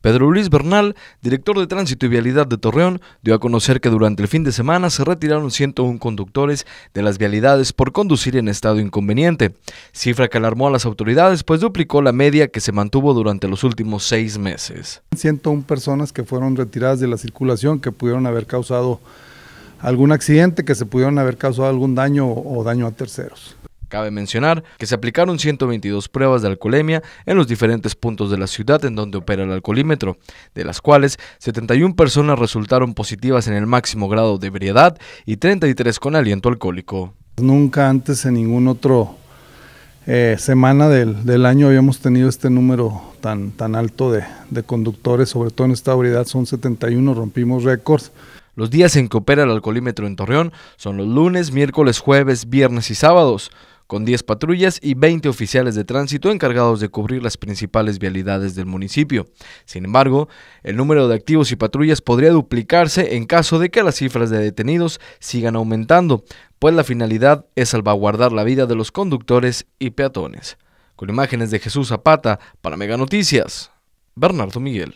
Pedro Luis Bernal, director de Tránsito y Vialidad de Torreón, dio a conocer que durante el fin de semana se retiraron 101 conductores de las vialidades por conducir en estado inconveniente, cifra que alarmó a las autoridades pues duplicó la media que se mantuvo durante los últimos seis meses. 101 personas que fueron retiradas de la circulación que pudieron haber causado algún accidente, que se pudieron haber causado algún daño o daño a terceros. Cabe mencionar que se aplicaron 122 pruebas de alcoholemia en los diferentes puntos de la ciudad en donde opera el alcoholímetro, de las cuales 71 personas resultaron positivas en el máximo grado de ebriedad y 33 con aliento alcohólico. Nunca antes en ningún otro eh, semana del, año habíamos tenido este número tan, tan alto de, de conductores, sobre todo en esta ebriedad son 71, rompimos récords. Los días en que opera el alcoholímetro en Torreón son los lunes, miércoles, jueves, viernes y sábados con 10 patrullas y 20 oficiales de tránsito encargados de cubrir las principales vialidades del municipio. Sin embargo, el número de activos y patrullas podría duplicarse en caso de que las cifras de detenidos sigan aumentando, pues la finalidad es salvaguardar la vida de los conductores y peatones. Con imágenes de Jesús Zapata para Mega Noticias, Bernardo Miguel.